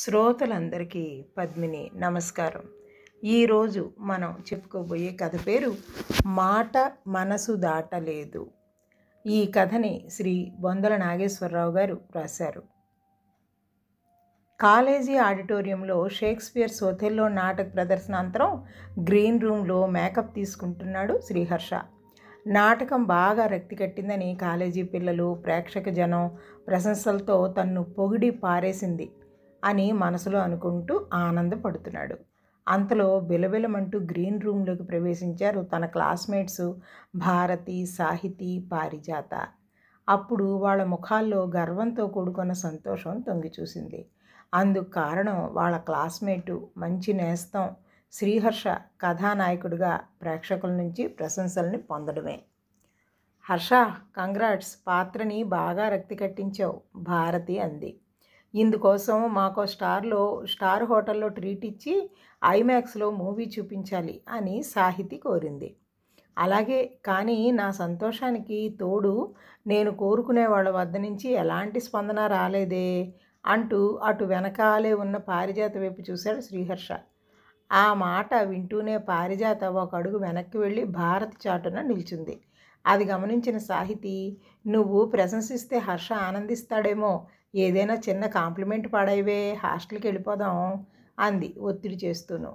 శ్రోతలందరికీ పద్మిని నమస్కారం ఈరోజు మనం చెప్పుకోబోయే కథ పేరు మాట మనసు దాటలేదు ఈ కథని శ్రీ బొందల నాగేశ్వరరావు గారు రాశారు కాలేజీ ఆడిటోరియంలో షేక్స్పియర్ సోథెల్లో నాటక అంతరం గ్రీన్ రూమ్లో మేకప్ తీసుకుంటున్నాడు శ్రీహర్ష నాటకం బాగా రక్తి కట్టిందని కాలేజీ పిల్లలు ప్రేక్షక జనం ప్రశంసలతో తన్ను పొగిడి పారేసింది అని మనసులో అనుకుంటూ ఆనందపడుతున్నాడు అంతలో బిలబిలమంటూ గ్రీన్ రూమ్లోకి ప్రవేశించారు తన క్లాస్మేట్స్ భారతి సాహితి పారిజాత అప్పుడు వాళ్ళ ముఖాల్లో గర్వంతో కూడుకున్న సంతోషం తొంగి చూసింది అందుకు కారణం వాళ్ళ క్లాస్మేటు మంచి నేస్తం శ్రీహర్ష కథానాయకుడిగా ప్రేక్షకుల నుంచి ప్రశంసల్ని పొందడమే హర్ష కంగ్రాట్స్ పాత్రని బాగా రక్తి కట్టించావు భారతి అంది ఇందుకోసం మాకు స్టార్లో స్టార్ హోటల్లో ట్రీట్ ఇచ్చి ఐమాక్స్లో మూవీ చూపించాలి అని సాహితి కోరింది అలాగే కానీ నా సంతోషానికి తోడు నేను కోరుకునే వాళ్ళ వద్ద నుంచి ఎలాంటి స్పందన రాలేదే అంటూ అటు వెనకాలే ఉన్న పారిజాత వైపు చూశాడు శ్రీహర్ష ఆ మాట వింటూనే పారిజాత ఒక అడుగు వెనక్కి వెళ్ళి భారత్ చాటున నిల్చుంది అది గమనించిన సాహితి నువ్వు ప్రశంసిస్తే హర్ష ఆనందిస్తాడేమో ఏదైనా చిన్న కాంప్లిమెంట్ పాడైవే హాస్టల్కి వెళ్ళిపోదాం అంది ఒత్తిడి చేస్తూను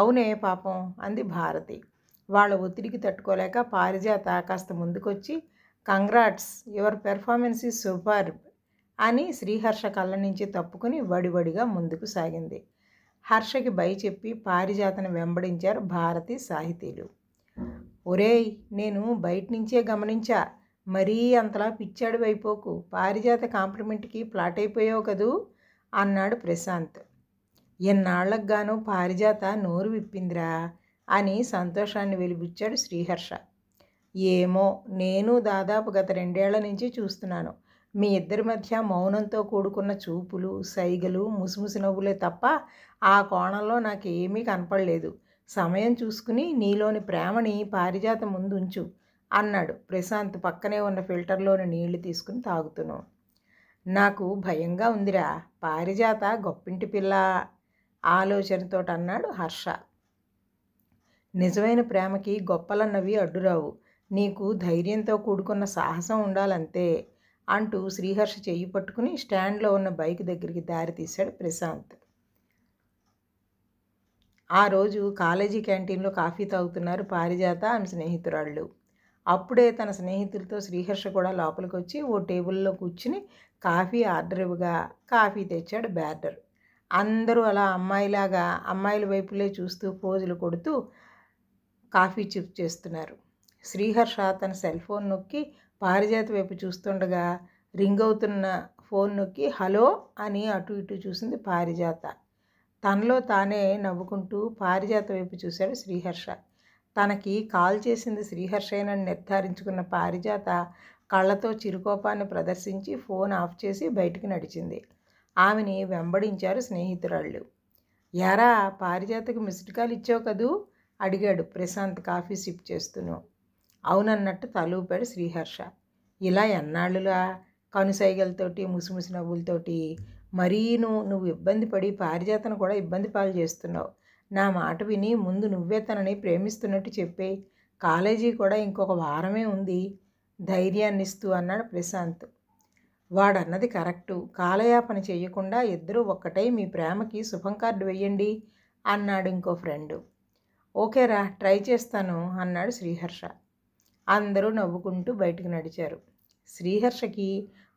అవునే పాపం అంది భారతి వాళ్ళ ఒత్తిడికి తట్టుకోలేక పారిజాత కాస్త ముందుకొచ్చి congrats your performance is super అని శ్రీహర్ష కళ్ళ నుంచి తప్పుకుని వడివడిగా ముందుకు సాగింది హర్షకి బై చెప్పి పారిజాతను వెంబడించారు భారతి సాహితీలు ఒరేయ్ నేను బయట నుంచే గమనించా మరీ అంతలా పిచ్చాడు వైపోకు పారిజాత కాంప్లిమెంట్కి ప్లాట్ అయిపోయావు కదూ అన్నాడు ప్రశాంత్ ఎన్నాళ్లకు గాను పారిజాత నోరు విప్పిందిరా అని సంతోషాన్ని వెలిబుచ్చాడు శ్రీహర్ష ఏమో నేను దాదాపు గత రెండేళ్ల నుంచి చూస్తున్నాను మీ ఇద్దరి మధ్య మౌనంతో కూడుకున్న చూపులు సైగలు ముసిముసి నవ్వులే తప్ప ఆ కోణంలో నాకు కనపడలేదు సమయం చూసుకుని నీలోని ప్రేమని పారిజాతం ముందుంచు అన్నాడు ప్రశాంత్ పక్కనే ఉన్న ఫిల్టర్లోని నీళ్లు తీసుకుని తాగుతున్నావు నాకు భయంగా ఉందిరా పారిజాత గొప్పింటి పిల్ల ఆలోచనతో అన్నాడు హర్ష నిజమైన ప్రేమకి గొప్పలన్నవి అడ్డురావు నీకు ధైర్యంతో కూడుకున్న సాహసం ఉండాలంతే అంటూ శ్రీహర్ష చెయ్యి పట్టుకుని స్టాండ్లో ఉన్న బైక్ దగ్గరికి దారి తీశాడు ప్రశాంత్ ఆ రోజు కాలేజీ క్యాంటీన్లో కాఫీ తాగుతున్నారు పారిజాత ఆమె స్నేహితురాళ్ళు అప్పుడే తన స్నేహితులతో శ్రీహర్ష కూడా లోపలికి వచ్చి ఓ టేబుల్లో కూర్చుని కాఫీ ఆర్డర్ ఇవ్వగా కాఫీ తెచ్చాడు బ్యాటర్ అందరూ అలా అమ్మాయిలాగా అమ్మాయిల వైపులే చూస్తూ పోజులు కొడుతూ కాఫీ చిప్ చేస్తున్నారు శ్రీహర్ష తన సెల్ ఫోన్ నొక్కి పారిజాత వైపు చూస్తుండగా రింగ్ అవుతున్న ఫోన్ నొక్కి హలో అని అటు ఇటు చూసింది పారిజాత తనలో తానే నవ్వుకుంటూ పారిజాత వైపు చూశాడు శ్రీహర్ష తనకి కాల్ చేసింది శ్రీహర్షేనని నిర్ధారించుకున్న పారిజాత కళ్ళతో చిరుకోపాన్ని ప్రదర్శించి ఫోన్ ఆఫ్ చేసి బయటికి నడిచింది ఆమెని వెంబడించారు స్నేహితురాళ్ళు యారా పారిజాతకు మిస్డ్ కాల్ ఇచ్చావు కదూ అడిగాడు ప్రశాంత్ కాఫీ సిప్ చేస్తూను అవునన్నట్టు తలూపాడు శ్రీహర్ష ఇలా ఎన్నాళ్ళులా కనుసైగలతోటి ముసిముసి నవ్వులతోటి మరీను నువ్వు ఇబ్బంది పడి పారిజాతను కూడా ఇబ్బంది పాలు చేస్తున్నావు నా మాట విని ముందు నువ్వే తనని ప్రేమిస్తున్నట్టు చెప్పే కాలేజీ కూడా ఇంకొక వారమే ఉంది ధైర్యాన్ని ఇస్తూ అన్నాడు ప్రశాంత్ వాడన్నది కరెక్టు కాలయాపన చేయకుండా ఇద్దరూ ఒక్కటై మీ ప్రేమకి శుభం కార్డు వేయండి అన్నాడు ఇంకో ఫ్రెండు ఓకేరా ట్రై చేస్తాను అన్నాడు శ్రీహర్ష అందరూ నవ్వుకుంటూ బయటకు నడిచారు శ్రీహర్షకి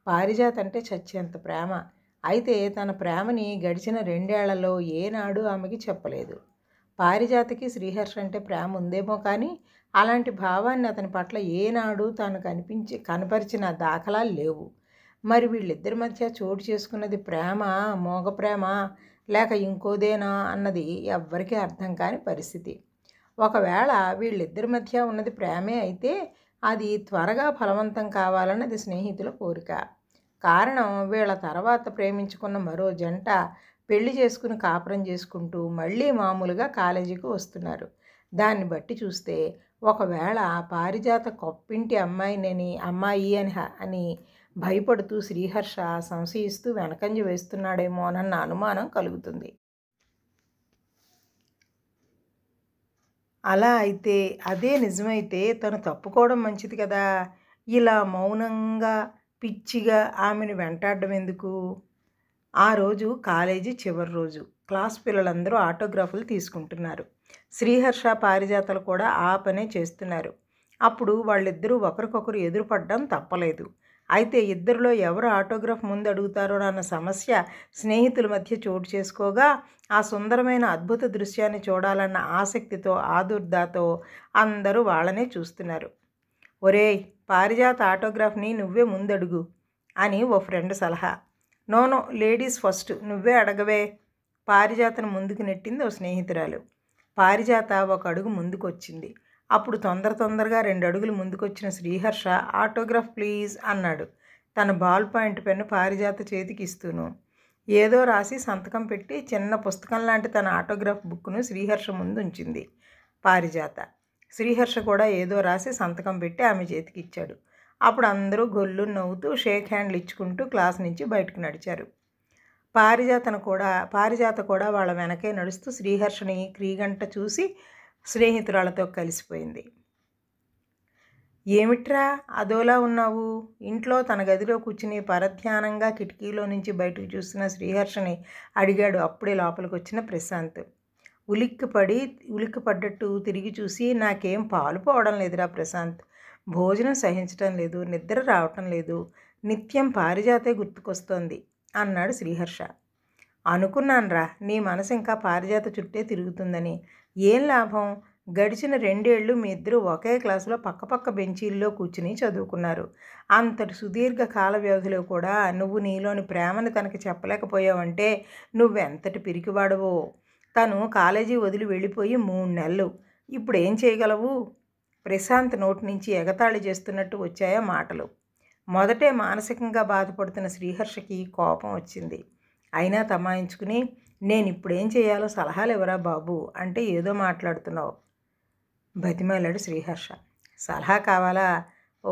పారిజాత్ అంటే చచ్చేంత ప్రేమ అయితే తన ప్రేమని గడిచిన రెండేళ్లలో ఏనాడు ఆమెకి చెప్పలేదు పారిజాతకి శ్రీహర్ష అంటే ప్రేమ ఉందేమో కానీ అలాంటి భావాన్ని అతని పట్ల ఏనాడు తాను కనిపించి కనపరిచిన దాఖలాలు లేవు మరి వీళ్ళిద్దరి మధ్య చోటు చేసుకున్నది ప్రేమ మోగ ప్రేమ లేక ఇంకోదేనా అన్నది ఎవ్వరికీ అర్థం కాని పరిస్థితి ఒకవేళ వీళ్ళిద్దరి మధ్య ఉన్నది ప్రేమే అయితే అది త్వరగా ఫలవంతం కావాలన్నది స్నేహితుల కోరిక కారణం వీళ్ళ తర్వాత ప్రేమించుకున్న మరో జంట పెళ్లి చేసుకుని కాపురం చేసుకుంటూ మళ్ళీ మామూలుగా కాలేజీకి వస్తున్నారు దాన్ని బట్టి చూస్తే ఒకవేళ పారిజాత కొప్పింటి అమ్మాయినని అమ్మాయి అని అని భయపడుతూ శ్రీహర్ష సంశయిస్తూ వెనకంజ వేస్తున్నాడేమో అన్న అనుమానం కలుగుతుంది అలా అయితే అదే నిజమైతే తను తప్పుకోవడం మంచిది కదా ఇలా మౌనంగా పిచ్చిగా ఆమెను వెంటాడడం ఎందుకు ఆ రోజు కాలేజీ చివరి రోజు క్లాస్ పిల్లలందరూ ఆటోగ్రాఫ్లు తీసుకుంటున్నారు శ్రీహర్ష పారిజాతలు కూడా ఆ పనే చేస్తున్నారు అప్పుడు వాళ్ళిద్దరూ ఒకరికొకరు ఎదురుపడడం తప్పలేదు అయితే ఇద్దరిలో ఎవరు ఆటోగ్రాఫ్ ముందు అడుగుతారో అన్న సమస్య స్నేహితుల మధ్య చోటు చేసుకోగా ఆ సుందరమైన అద్భుత దృశ్యాన్ని చూడాలన్న ఆసక్తితో ఆదుర్దాతో అందరూ వాళ్ళనే చూస్తున్నారు ఒరేయ్ పారిజాత ఆటోగ్రాఫ్ని నువ్వే ముందడుగు అని ఓ ఫ్రెండ్ సలహా నోనో లేడీస్ ఫస్ట్ నువ్వే అడగవే పారిజాతను ముందుకు నెట్టింది ఓ స్నేహితురాలు పారిజాత ఒక అడుగు ముందుకొచ్చింది అప్పుడు తొందర తొందరగా రెండు అడుగులు ముందుకొచ్చిన శ్రీహర్ష ఆటోగ్రాఫ్ ప్లీజ్ అన్నాడు తన బాల్ పాయింట్ పెన్ను పారిజాత చేతికి ఇస్తూను ఏదో రాసి సంతకం పెట్టి చిన్న పుస్తకం లాంటి తన ఆటోగ్రాఫ్ బుక్ను శ్రీహర్ష ముందు ఉంచింది పారిజాత శ్రీహర్ష కూడా ఏదో రాసి సంతకం పెట్టి ఆమె చేతికి ఇచ్చాడు అప్పుడు అందరూ గొల్లు నవ్వుతూ షేక్ హ్యాండ్లు ఇచ్చుకుంటూ క్లాస్ నుంచి బయటకు నడిచారు పారిజాతను కూడా పారిజాత కూడా వాళ్ళ వెనకే నడుస్తూ శ్రీహర్షని క్రీగంట చూసి స్నేహితురాలతో కలిసిపోయింది ఏమిట్రా అదోలా ఉన్నావు ఇంట్లో తన గదిలో కూర్చుని పరధ్యానంగా కిటికీలో నుంచి బయటకు చూసిన శ్రీహర్షని అడిగాడు అప్పుడే లోపలికి వచ్చిన ప్రశాంత్ ఉలిక్కిపడి ఉలిక్కిపడ్డట్టు తిరిగి చూసి నాకేం పాలు పోవడం లేదురా ప్రశాంత్ భోజనం సహించటం లేదు నిద్ర రావటం లేదు నిత్యం పారిజాతే గుర్తుకొస్తోంది అన్నాడు శ్రీహర్ష అనుకున్నాన్రా నీ మనసు ఇంకా పారిజాత చుట్టే తిరుగుతుందని ఏం లాభం గడిచిన రెండేళ్లు మీ ఇద్దరు ఒకే క్లాసులో పక్కపక్క బెంచీల్లో కూర్చుని చదువుకున్నారు అంతటి సుదీర్ఘ కాల వ్యవధిలో కూడా నువ్వు నీలోని ప్రేమను తనకి చెప్పలేకపోయావంటే నువ్వెంతటి పిరికివాడవో తను కాలేజీ వదిలి వెళ్ళిపోయి మూడు నెలలు ఇప్పుడు ఏం చేయగలవు ప్రశాంత్ నోటి నుంచి ఎగతాళి చేస్తున్నట్టు వచ్చాయా మాటలు మొదటే మానసికంగా బాధపడుతున్న శ్రీహర్షకి కోపం వచ్చింది అయినా తమాయించుకుని నేను ఇప్పుడు ఏం చేయాలో సలహాలు ఇవ్వరా బాబు అంటే ఏదో మాట్లాడుతున్నావు బతిమాలాడు శ్రీహర్ష సలహా కావాలా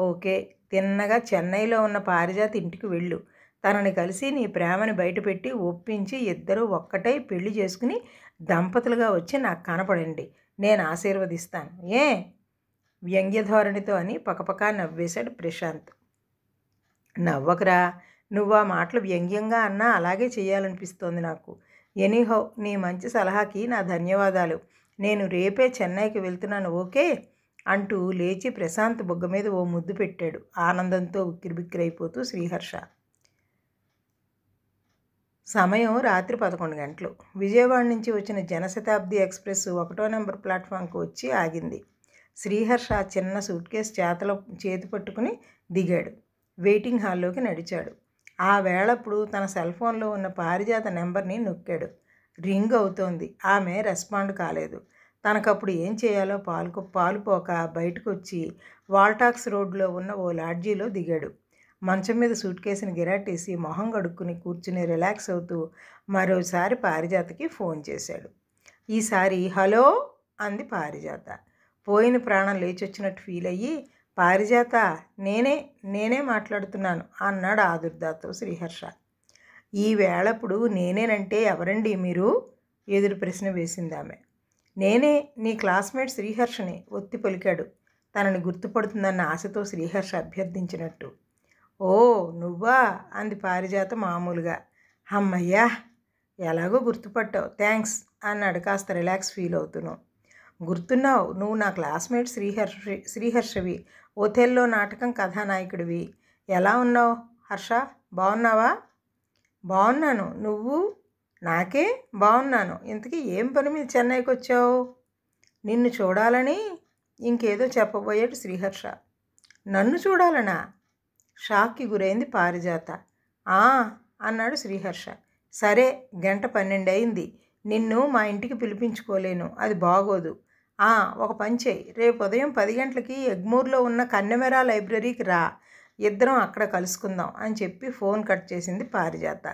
ఓకే తిన్నగా చెన్నైలో ఉన్న పారిజాత ఇంటికి వెళ్ళు తనని కలిసి నీ ప్రేమని బయటపెట్టి ఒప్పించి ఇద్దరూ ఒక్కటై పెళ్లి చేసుకుని దంపతులుగా వచ్చి నాకు కనపడండి నేను ఆశీర్వదిస్తాను ఏ వ్యంగ్యధోరణితో అని పకపకా నవ్వేశాడు ప్రశాంత్ నవ్వకురా నువ్వు ఆ మాటలు వ్యంగ్యంగా అన్నా అలాగే చేయాలనిపిస్తోంది నాకు ఎనీహో నీ మంచి సలహాకి నా ధన్యవాదాలు నేను రేపే చెన్నైకి వెళ్తున్నాను ఓకే అంటూ లేచి ప్రశాంత్ బొగ్గ మీద ఓ ముద్దు పెట్టాడు ఆనందంతో ఉక్కిరిబిక్కిరైపోతూ శ్రీహర్ష సమయం రాత్రి పదకొండు గంటలు విజయవాడ నుంచి వచ్చిన జనశతాబ్ది ఎక్స్ప్రెస్ ఒకటో నెంబర్ ప్లాట్ఫామ్కి వచ్చి ఆగింది శ్రీహర్ష చిన్న సూట్ కేసు చేతలో చేతి పట్టుకుని దిగాడు వెయిటింగ్ హాల్లోకి నడిచాడు ఆ వేళప్పుడు తన సెల్ ఫోన్లో ఉన్న పారిజాత నెంబర్ని నొక్కాడు రింగ్ అవుతోంది ఆమె రెస్పాండ్ కాలేదు తనకప్పుడు ఏం చేయాలో పాలు పాలుపోక బయటకు వచ్చి వాల్టాక్స్ రోడ్లో ఉన్న ఓ లాడ్జీలో దిగాడు మంచం మీద సూట్ కేసుని గిరాటేసి మొహం కడుక్కుని కూర్చుని రిలాక్స్ అవుతూ మరోసారి పారిజాతకి ఫోన్ చేశాడు ఈసారి హలో అంది పారిజాత పోయిన ప్రాణం లేచొచ్చినట్టు ఫీల్ అయ్యి పారిజాత నేనే నేనే మాట్లాడుతున్నాను అన్నాడు ఆదుర్దాతో శ్రీహర్ష ఈ వేళప్పుడు నేనేనంటే ఎవరండి మీరు ఎదురు ప్రశ్న వేసింది ఆమె నేనే నీ క్లాస్మేట్ శ్రీహర్షని ఒత్తి పలికాడు తనని గుర్తుపడుతుందన్న ఆశతో శ్రీహర్ష అభ్యర్థించినట్టు ఓ నువ్వా అంది పారిజాత మామూలుగా అమ్మయ్యా ఎలాగో గుర్తుపట్టావు థ్యాంక్స్ అన్నాడు కాస్త రిలాక్స్ ఫీల్ అవుతున్నావు గుర్తున్నావు నువ్వు నా క్లాస్మేట్ శ్రీహర్ష శ్రీహర్షవి ఓథెల్లో నాటకం కథానాయకుడివి ఎలా ఉన్నావు హర్ష బాగున్నావా బాగున్నాను నువ్వు నాకే బాగున్నాను ఇంతకీ ఏం పని మీద చెన్నైకి వచ్చావు నిన్ను చూడాలని ఇంకేదో చెప్పబోయాడు శ్రీహర్ష నన్ను చూడాలనా షాక్కి గురైంది పారిజాత ఆ అన్నాడు శ్రీహర్ష సరే గంట పన్నెండు అయింది నిన్ను మా ఇంటికి పిలిపించుకోలేను అది బాగోదు ఆ ఒక పని చేయి రేపు ఉదయం పది గంటలకి ఎగ్మూర్లో ఉన్న కన్నెమెరా లైబ్రరీకి రా ఇద్దరం అక్కడ కలుసుకుందాం అని చెప్పి ఫోన్ కట్ చేసింది పారిజాత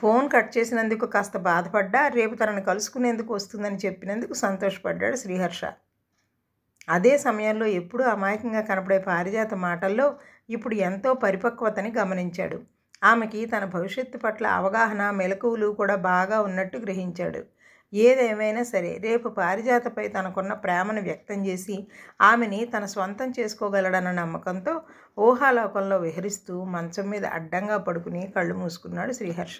ఫోన్ కట్ చేసినందుకు కాస్త బాధపడ్డా రేపు తనను కలుసుకునేందుకు వస్తుందని చెప్పినందుకు సంతోషపడ్డాడు శ్రీహర్ష అదే సమయంలో ఎప్పుడూ అమాయకంగా కనపడే పారిజాత మాటల్లో ఇప్పుడు ఎంతో పరిపక్వతని గమనించాడు ఆమెకి తన భవిష్యత్తు పట్ల అవగాహన మెలకువలు కూడా బాగా ఉన్నట్టు గ్రహించాడు ఏదేమైనా సరే రేపు పారిజాతపై తనకున్న ప్రేమను వ్యక్తం చేసి ఆమెని తన స్వంతం చేసుకోగలడన్న నమ్మకంతో ఊహాలోకంలో విహరిస్తూ మంచం మీద అడ్డంగా పడుకుని కళ్ళు మూసుకున్నాడు శ్రీహర్ష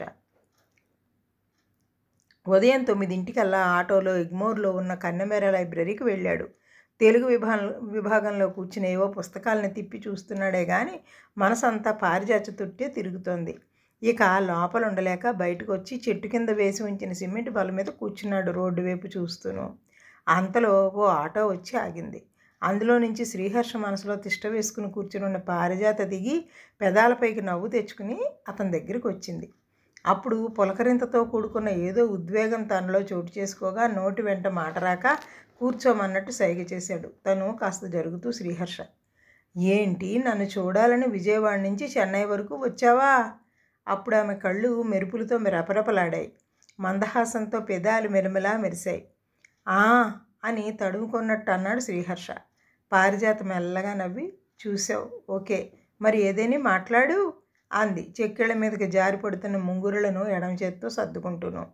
ఉదయం తొమ్మిదింటికల్లా ఆటోలో ఇగ్మోర్లో ఉన్న కన్నెమేర లైబ్రరీకి వెళ్ళాడు తెలుగు విభా విభాగంలో కూర్చుని ఏవో పుస్తకాలను తిప్పి చూస్తున్నాడే కానీ మనసంతా పారిజాత తుట్టే తిరుగుతోంది ఇక లోపల ఉండలేక బయటకు వచ్చి చెట్టు కింద వేసి ఉంచిన సిమెంట్ బల మీద కూర్చున్నాడు రోడ్డు వైపు చూస్తూను అంతలో ఓ ఆటో వచ్చి ఆగింది అందులో నుంచి శ్రీహర్ష మనసులో తిష్ట వేసుకుని కూర్చుని ఉన్న పారిజాత దిగి పెదాలపైకి నవ్వు తెచ్చుకుని అతని దగ్గరికి వచ్చింది అప్పుడు పులకరింతతో కూడుకున్న ఏదో ఉద్వేగం తనలో చోటు చేసుకోగా నోటి వెంట మాట రాక కూర్చోమన్నట్టు సైగ చేశాడు తను కాస్త జరుగుతూ శ్రీహర్ష ఏంటి నన్ను చూడాలని విజయవాడ నుంచి చెన్నై వరకు వచ్చావా అప్పుడు ఆమె కళ్ళు మెరుపులతో మెరపరపలాడాయి మందహాసంతో పెదాలు మెరుమలా మెరిశాయి ఆ అని తడుముకున్నట్టు అన్నాడు శ్రీహర్ష పారిజాత మెల్లగా నవ్వి చూసావు ఓకే మరి ఏదేని మాట్లాడు అంది చెక్కిళ్ళ మీదకి జారిపడుతున్న ముంగురులను ఎడమ చేత్తో సర్దుకుంటూను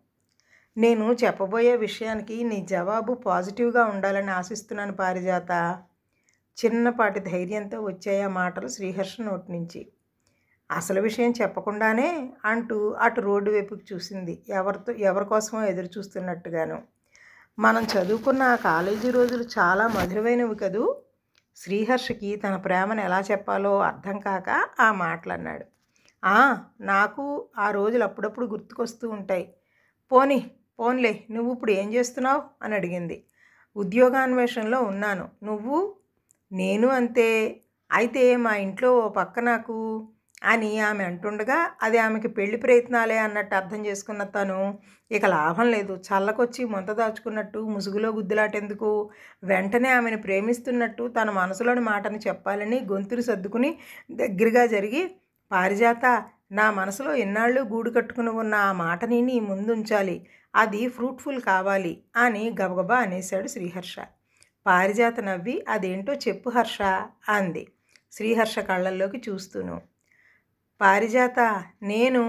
నేను చెప్పబోయే విషయానికి నీ జవాబు పాజిటివ్గా ఉండాలని ఆశిస్తున్నాను పారిజాత చిన్నపాటి ధైర్యంతో వచ్చాయా మాటలు శ్రీహర్ష నోటి నుంచి అసలు విషయం చెప్పకుండానే అంటూ అటు రోడ్డు వైపుకి చూసింది ఎవరితో ఎవరి కోసమో ఎదురు చూస్తున్నట్టుగాను మనం చదువుకున్న ఆ కాలేజీ రోజులు చాలా మధురమైనవి కదూ శ్రీహర్షకి తన ప్రేమను ఎలా చెప్పాలో అర్థం కాక ఆ మాటలు అన్నాడు నాకు ఆ రోజులు అప్పుడప్పుడు గుర్తుకొస్తూ ఉంటాయి పోనీ పోన్లే నువ్వు ఇప్పుడు ఏం చేస్తున్నావు అని అడిగింది ఉద్యోగాన్వేషణలో ఉన్నాను నువ్వు నేను అంతే అయితే మా ఇంట్లో ఓ పక్క నాకు అని ఆమె అంటుండగా అది ఆమెకి పెళ్లి ప్రయత్నాలే అన్నట్టు అర్థం చేసుకున్న తను ఇక లాభం లేదు చల్లకొచ్చి మొంత దాచుకున్నట్టు ముసుగులో గుద్దులాటెందుకు వెంటనే ఆమెను ప్రేమిస్తున్నట్టు తన మనసులోని మాటను చెప్పాలని గొంతులు సర్దుకుని దగ్గరగా జరిగి పారిజాత నా మనసులో ఎన్నాళ్ళు గూడు కట్టుకుని ఉన్న ఆ మాటని నీ ముందుంచాలి అది ఫ్రూట్ఫుల్ కావాలి అని గబగబా అనేశాడు శ్రీహర్ష పారిజాత నవ్వి అదేంటో చెప్పు హర్ష అంది శ్రీహర్ష కళ్ళల్లోకి చూస్తూను పారిజాత నేను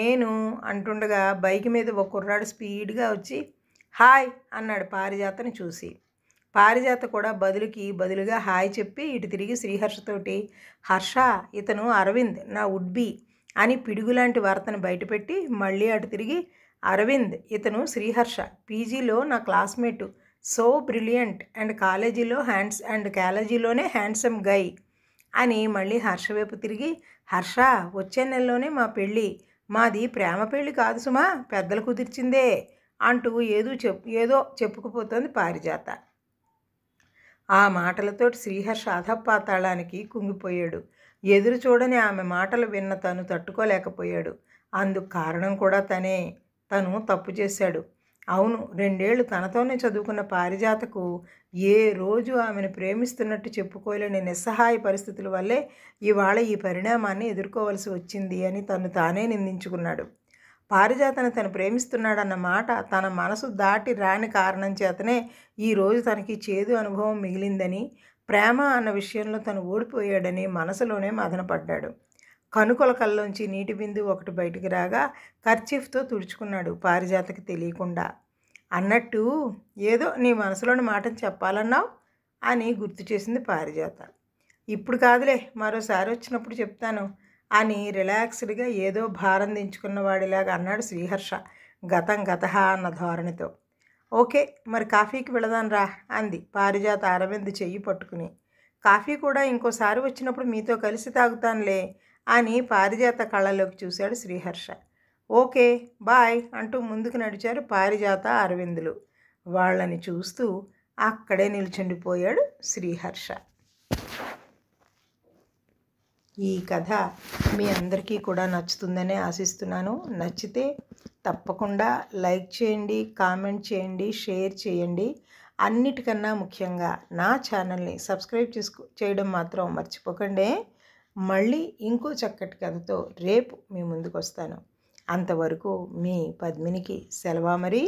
నేను అంటుండగా బైక్ మీద ఒక కుర్రాడు స్పీడ్గా వచ్చి హాయ్ అన్నాడు పారిజాతను చూసి పారిజాత కూడా బదులుకి బదులుగా హాయ్ చెప్పి ఇటు తిరిగి శ్రీహర్షతోటి హర్ష ఇతను అరవింద్ నా ఉడ్బీ అని పిడుగులాంటి వార్తను బయటపెట్టి మళ్ళీ అటు తిరిగి అరవింద్ ఇతను శ్రీహర్ష పీజీలో నా క్లాస్మేటు సో బ్రిలియంట్ అండ్ కాలేజీలో హ్యాండ్స్ అండ్ కాలేజీలోనే హ్యాండ్సమ్ గై అని మళ్ళీ హర్ష వైపు తిరిగి హర్ష వచ్చే నెలలోనే మా పెళ్ళి మాది ప్రేమ పెళ్ళి కాదు సుమా పెద్దలు కుదిర్చిందే అంటూ ఏదో చెప్పు ఏదో చెప్పుకుపోతుంది పారిజాత ఆ మాటలతో శ్రీహర్ష అధపాతాళానికి కుంగిపోయాడు ఎదురు చూడని ఆమె మాటలు విన్న తను తట్టుకోలేకపోయాడు అందుకు కారణం కూడా తనే తను తప్పు చేశాడు అవును రెండేళ్లు తనతోనే చదువుకున్న పారిజాతకు ఏ రోజు ఆమెను ప్రేమిస్తున్నట్టు చెప్పుకోలేని నిస్సహాయ పరిస్థితుల వల్లే ఇవాళ ఈ పరిణామాన్ని ఎదుర్కోవలసి వచ్చింది అని తను తానే నిందించుకున్నాడు పారిజాతను తను ప్రేమిస్తున్నాడన్న మాట తన మనసు దాటి రాని కారణం చేతనే ఈరోజు తనకి చేదు అనుభవం మిగిలిందని ప్రేమ అన్న విషయంలో తను ఓడిపోయాడని మనసులోనే మదనపడ్డాడు కనుకొలకల్లోంచి నీటి బిందు ఒకటి బయటికి రాగా కర్చీఫ్తో తుడుచుకున్నాడు పారిజాతకి తెలియకుండా అన్నట్టు ఏదో నీ మనసులోని మాటను చెప్పాలన్నావు అని గుర్తు చేసింది పారిజాత ఇప్పుడు కాదులే మరోసారి వచ్చినప్పుడు చెప్తాను అని రిలాక్స్డ్గా ఏదో భారం దించుకున్నవాడిలాగా అన్నాడు శ్రీహర్ష గతం గత అన్న ధోరణితో ఓకే మరి కాఫీకి వెళదాను రా అంది పారిజాత అరవింద్ చెయ్యి పట్టుకుని కాఫీ కూడా ఇంకోసారి వచ్చినప్పుడు మీతో కలిసి తాగుతానులే అని పారిజాత కళ్ళలోకి చూశాడు శ్రీహర్ష ఓకే బాయ్ అంటూ ముందుకు నడిచారు పారిజాత అరవిందులు వాళ్ళని చూస్తూ అక్కడే నిల్చుండిపోయాడు శ్రీహర్ష ఈ కథ మీ అందరికీ కూడా నచ్చుతుందని ఆశిస్తున్నాను నచ్చితే తప్పకుండా లైక్ చేయండి కామెంట్ చేయండి షేర్ చేయండి అన్నిటికన్నా ముఖ్యంగా నా ఛానల్ని సబ్స్క్రైబ్ చేసుకో చేయడం మాత్రం మర్చిపోకండి మళ్ళీ ఇంకో చక్కటి కథతో రేపు మీ ముందుకు వస్తాను అంతవరకు మీ పద్మినికి సెలవా మరి